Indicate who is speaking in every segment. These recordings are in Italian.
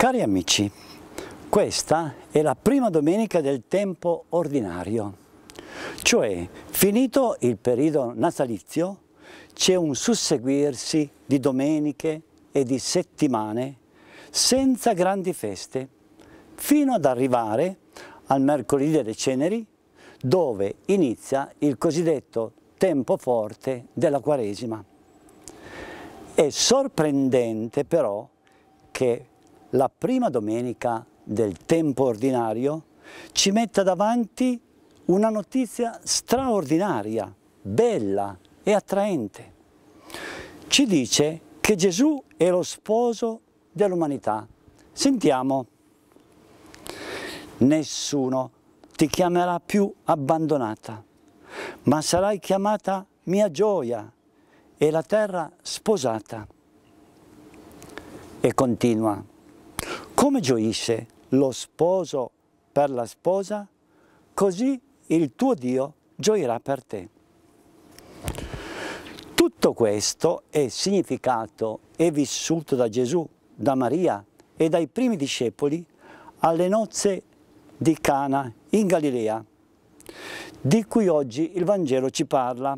Speaker 1: Cari amici, questa è la prima domenica del tempo ordinario, cioè finito il periodo natalizio c'è un susseguirsi di domeniche e di settimane senza grandi feste, fino ad arrivare al mercoledì delle ceneri dove inizia il cosiddetto tempo forte della Quaresima. È sorprendente però che la prima domenica del tempo ordinario ci metta davanti una notizia straordinaria, bella e attraente. Ci dice che Gesù è lo sposo dell'umanità. Sentiamo. Nessuno ti chiamerà più abbandonata, ma sarai chiamata mia gioia e la terra sposata. E continua. Come gioisce lo sposo per la sposa, così il tuo Dio gioirà per te. Tutto questo è significato e vissuto da Gesù, da Maria e dai primi discepoli alle nozze di Cana in Galilea, di cui oggi il Vangelo ci parla.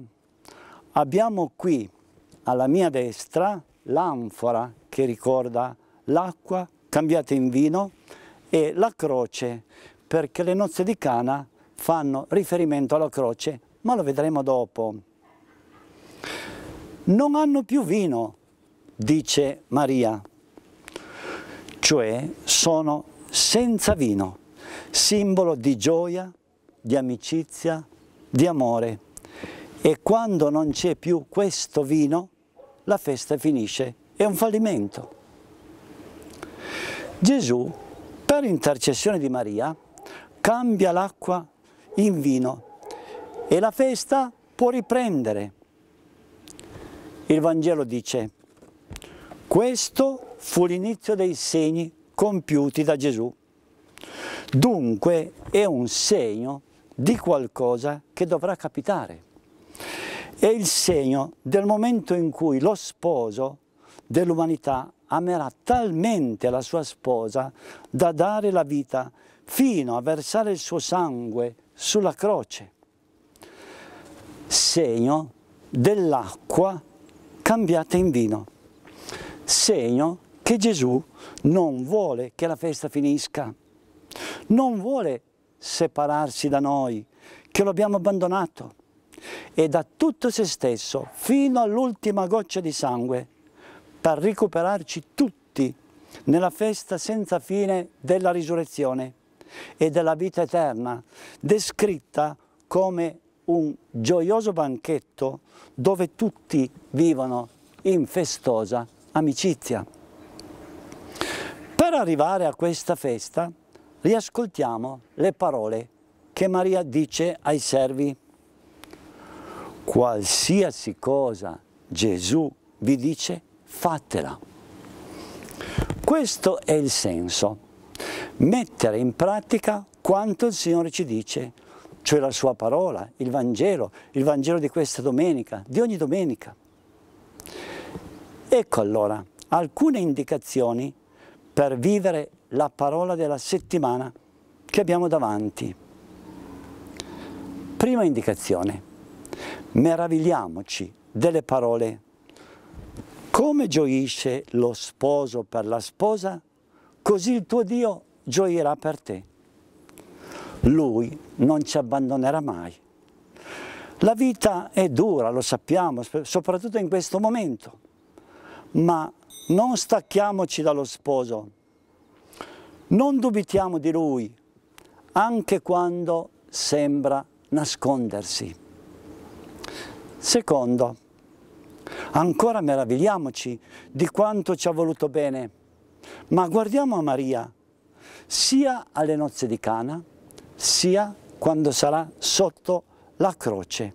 Speaker 1: Abbiamo qui alla mia destra l'anfora che ricorda l'acqua cambiate in vino e la croce, perché le nozze di Cana fanno riferimento alla croce, ma lo vedremo dopo. Non hanno più vino, dice Maria, cioè sono senza vino, simbolo di gioia, di amicizia, di amore. E quando non c'è più questo vino, la festa finisce, è un fallimento. Gesù, per intercessione di Maria, cambia l'acqua in vino e la festa può riprendere. Il Vangelo dice, questo fu l'inizio dei segni compiuti da Gesù. Dunque è un segno di qualcosa che dovrà capitare. È il segno del momento in cui lo sposo dell'umanità amerà talmente la sua sposa da dare la vita fino a versare il suo sangue sulla croce. Segno dell'acqua cambiata in vino. Segno che Gesù non vuole che la festa finisca, non vuole separarsi da noi, che lo abbiamo abbandonato e da tutto se stesso fino all'ultima goccia di sangue per recuperarci tutti nella festa senza fine della risurrezione e della vita eterna, descritta come un gioioso banchetto dove tutti vivono in festosa amicizia. Per arrivare a questa festa riascoltiamo le parole che Maria dice ai servi. Qualsiasi cosa Gesù vi dice, fatela. Questo è il senso, mettere in pratica quanto il Signore ci dice, cioè la sua parola, il Vangelo, il Vangelo di questa domenica, di ogni domenica. Ecco allora alcune indicazioni per vivere la parola della settimana che abbiamo davanti. Prima indicazione, meravigliamoci delle parole come gioisce lo sposo per la sposa, così il tuo Dio gioirà per te. Lui non ci abbandonerà mai. La vita è dura, lo sappiamo, soprattutto in questo momento, ma non stacchiamoci dallo sposo, non dubitiamo di lui, anche quando sembra nascondersi. Secondo, Ancora meravigliamoci di quanto ci ha voluto bene, ma guardiamo a Maria, sia alle nozze di Cana, sia quando sarà sotto la croce.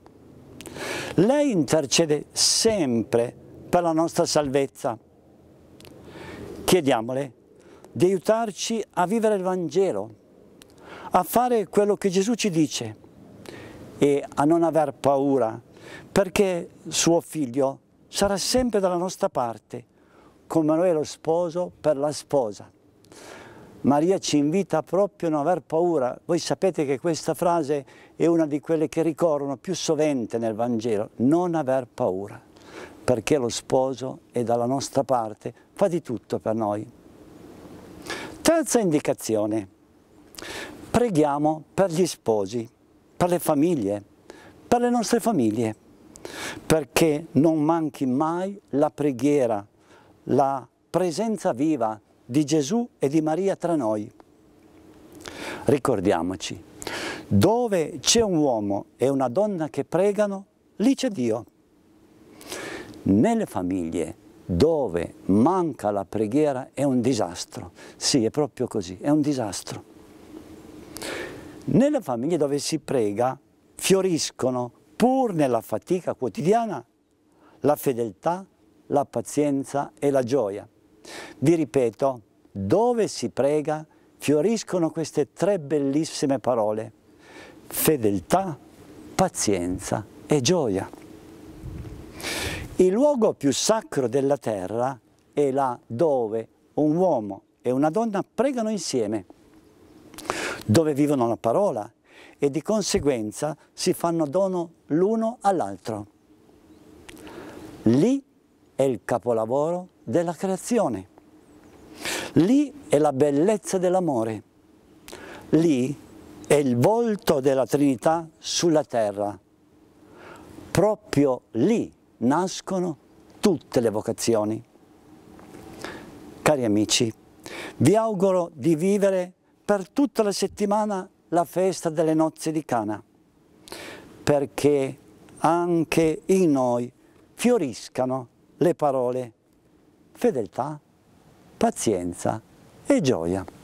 Speaker 1: Lei intercede sempre per la nostra salvezza. Chiediamole di aiutarci a vivere il Vangelo, a fare quello che Gesù ci dice e a non aver paura perché suo figlio sarà sempre dalla nostra parte, come lo è lo sposo per la sposa. Maria ci invita proprio a non aver paura. Voi sapete che questa frase è una di quelle che ricorrono più sovente nel Vangelo, non aver paura, perché lo sposo è dalla nostra parte, fa di tutto per noi. Terza indicazione, preghiamo per gli sposi, per le famiglie, per le nostre famiglie perché non manchi mai la preghiera, la presenza viva di Gesù e di Maria tra noi. Ricordiamoci, dove c'è un uomo e una donna che pregano, lì c'è Dio. Nelle famiglie dove manca la preghiera è un disastro. Sì, è proprio così, è un disastro. Nelle famiglie dove si prega fioriscono pur nella fatica quotidiana, la fedeltà, la pazienza e la gioia. Vi ripeto, dove si prega fioriscono queste tre bellissime parole, fedeltà, pazienza e gioia. Il luogo più sacro della terra è là dove un uomo e una donna pregano insieme, dove vivono la parola e di conseguenza si fanno dono l'uno all'altro. Lì è il capolavoro della creazione. Lì è la bellezza dell'amore. Lì è il volto della Trinità sulla terra. Proprio lì nascono tutte le vocazioni. Cari amici, vi auguro di vivere per tutta la settimana la festa delle nozze di Cana, perché anche in noi fioriscano le parole fedeltà, pazienza e gioia.